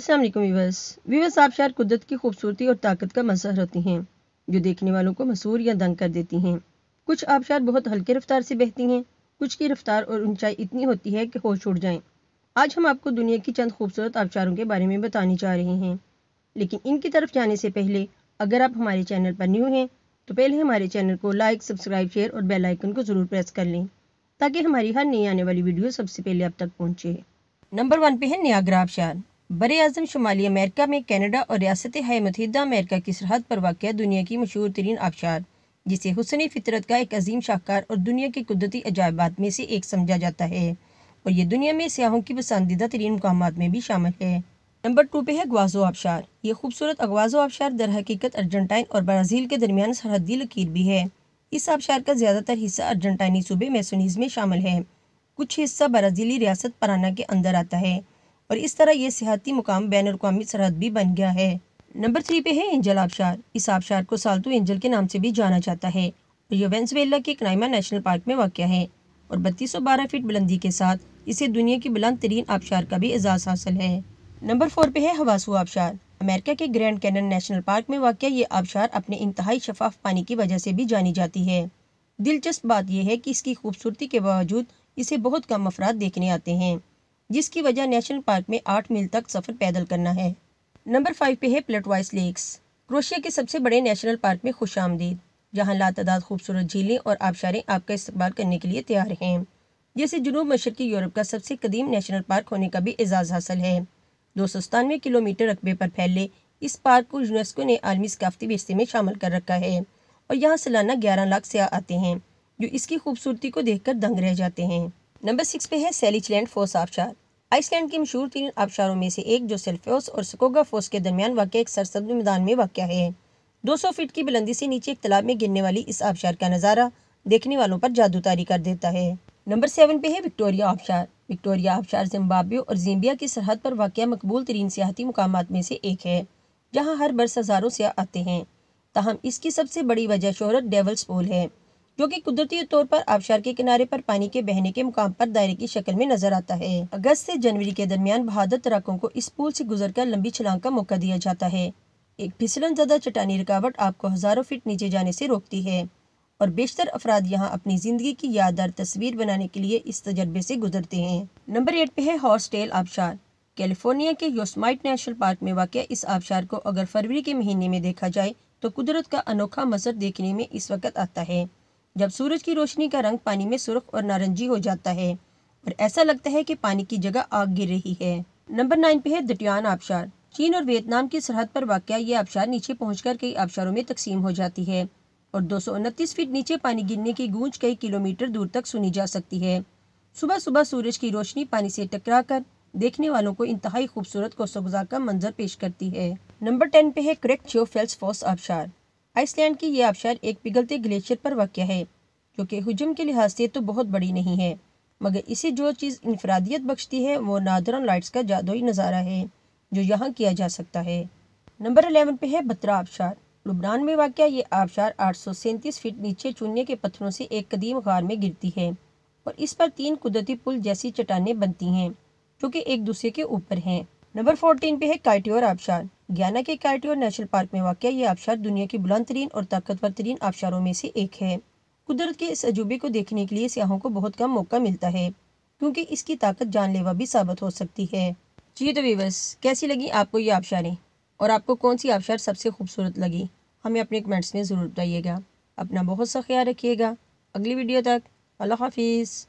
असल वालेकुम viewers viewers आप कुदरत की खूबसूरती और ताकत का मजहर होती हैं जो देखने वालों को मसूर या दंग कर देती हैं कुछ आप बहुत हल्के रफ्तार से बहती हैं कुछ की रफ्तार और ऊंचाई इतनी होती है कि होश उड़ जाएं आज हम आपको दुनिया की चंद खूबसूरत आबशारों के बारे में बताने जा रहे हैं लेकिन इनकी तरफ जाने से पहले अगर आप हमारे चैनल पर न्यू हैं तो पहले हमारे चैनल को लाइक सब्सक्राइब शेयर और बेलाइकन को ज़रूर प्रेस कर लें ताकि हमारी हर नई आने वाली वीडियो सबसे पहले आप तक पहुँचे नंबर वन पे है नयागरा आबशार बर अजम शुमाली अमेरिका में कनाडा और रियासत मुतहदा अमेरिका की सरहद पर वाक़ दुनिया की मशहूर तरीन आबशार जिसे हुसन फितरत का एक अजीम शाहकार और दुनिया के कुदरती अजायबात में से एक समझा जाता है और ये दुनिया में सयाहों की पसंदीदा तरीन मकाम में भी शामिल है नंबर टू पे है गवाजो आबशार ये खूबसूरत अगवाजो आबशार दर हकीकत अर्जेंटाइन और ब्राज़ील के दरमियान सरहदी लकीर भी है इस आबशार का ज़्यादातर हिस्सा अर्जेंटाइनी सूबे मैसनीज में शामिल है कुछ हिस्सा ब्राज़ीली रियासत पराना के अंदर आता है और इस तरह ये सियाती मुकाम बैन अवी सरहद भी बन गया है नंबर थ्री पे है एंजल आबशार इस आबशार को साल्तो एंजल के नाम से भी जाना जाता है और यह वेंसवेला के कनाइमा नेशनल पार्क में वाक़ है और बत्तीस सौ बारह फीट बुलंदी के साथ इसे दुनिया की बुलंद तरीन आबशार का भी एजाज़ हासिल है नंबर फोर पे है हवासू आबशार अमेरिका के ग्रैंड कैनन नेशनल पार्क में वाक़ ये आबशार अपने इंतहाई शफाफ पानी की वजह से भी जानी जाती है दिलचस्प बात यह है कि इसकी खूबसूरती के बावजूद इसे बहुत कम अफराद देखने आते हैं जिसकी वजह नेशनल पार्क में आठ मील तक सफ़र पैदल करना है नंबर फाइव पे है प्लेटवाइस लेक्स क्रोशिया के सबसे बड़े नेशनल पार्क में खुश आमदीद जहाँ लातदाद खूबसूरत झीलें और आबशारें आपका इस्तेमाल करने के लिए तैयार हैं जैसे जुनूब मशरकी यूरोप का सबसे कदीम नेशनल पार्क होने का भी एजाज़ हासिल है दो सौ सतानवे किलोमीटर रकबे पर फैले इस पार्क को यूनेस्को ने आलमी सकाफती विरसे में शामिल कर रखा है और यहाँ सालाना ग्यारह लाख सयाह आते हैं जो इसकी खूबसूरती को देखकर दंग रह जाते हैं नंबर सिक्स पे है सेलिचलैंड फोर्स आबशार आइसलैंड के मशहूर तीन आबशारों में से एक जो सेल्फोस और सकोगा फोर्स के दरमियान वाक़ एक सरसब्ज मैदान में वाक़ है दो सौ फीट की बुलंदी से नीचे एक तालाब में गिरने वाली इस आबशार का नज़ारा देखने वालों पर जादू तारी कर देता है नंबर सेवन पे है विक्टोरिया आबशार विक्टोरिया आबशार जिम्बाब्वे और जीम्बिया की सरहद पर वाक़ मकबूल तरीन सियाती मकाम में से एक है जहाँ हर बरस हज़ारों से आते हैं ताहम इसकी सबसे बड़ी वजह शहरत डेवल्स पोल है जो कि कुदरती तौर पर आबशार के किनारे पर पानी के बहने के मुकाम पर दायरे की शक्ल में नजर आता है अगस्त से जनवरी के दरमियान बहादुर तराकों को इस पुल से गुजरकर लंबी छलांग का मौका दिया जाता है एक फिसलन ज़्यादा चटानी रुकावट आपको हज़ारों फीट नीचे जाने से रोकती है और बेशतर अफराद यहाँ अपनी ज़िंदगी की यादगार तस्वीर बनाने के लिए इस तजर्बे से गुजरते हैं नंबर एट पे है हॉर्स टेल आबशार कैलिफोर्निया के योस्माइट नेशनल पार्क में वाक़ इस आबशार को अगर फरवरी के महीने में देखा जाए तो कुदरत का अनोखा मजर देखने में इस वक्त आता है जब सूरज की रोशनी का रंग पानी में सुर्ख और नारंगी हो जाता है और ऐसा लगता है कि पानी की जगह आग गिर रही है नंबर नाइन पे है दटियान आबशार चीन और वियतनाम की सरहद पर वाक़ ये आबशार नीचे पहुंचकर कई आबशारों में तकसीम हो जाती है और दो फीट नीचे पानी गिरने की गूंज कई किलोमीटर दूर तक सुनी जा सकती है सुबह सुबह सूरज की रोशनी पानी से टकरा कर देखने वालों को इंतहाई खूबसूरत कोसोगजा का मंजर पेश करती है नंबर टेन पे है क्रेक फेल्स फॉस आबशार आइसलैंड की यह आबशार एक पिघलते ग्लेशियर पर वाक़ है जो कि हजम के लिहाज से तो बहुत बड़ी नहीं है मगर इसे जो चीज़ इनफरादियत बख्शती है वो नादरन लाइट्स का जादुई नज़ारा है जो यहाँ किया जा सकता है नंबर अलेवन पे है बत्रा आबशार लुबनान में वाक़ ये आबशार आठ सौ सैंतीस फीट नीचे चूने के पत्थरों से एक कदीम गार में गिरती है और इस पर तीन कुदरती पुल जैसी चट्टानें बनती हैं जो कि एक दूसरे के ऊपर हैं नंबर फोर्टीन पे है काइट्योर आबशार ग्याना के काइट्योर नेशनल पार्क में वाक़ ये आबशार दुनिया की बुलंद तरीन और ताकतवर तरीन आबशारों में से एक है कुदरत के इस अजूबे को देखने के लिए सियाहों को बहुत कम मौका मिलता है क्योंकि इसकी ताकत जानलेवा भी साबित हो सकती है जी तो वीवर्स कैसी लगी आपको ये आबशारें और आपको कौन सी आबशार सबसे खूबसूरत लगी हमें अपने कमेंट्स में ज़रूर बताइएगा अपना बहुत सा ख्याल रखिएगा अगली वीडियो तक अल्लाह हाफिज़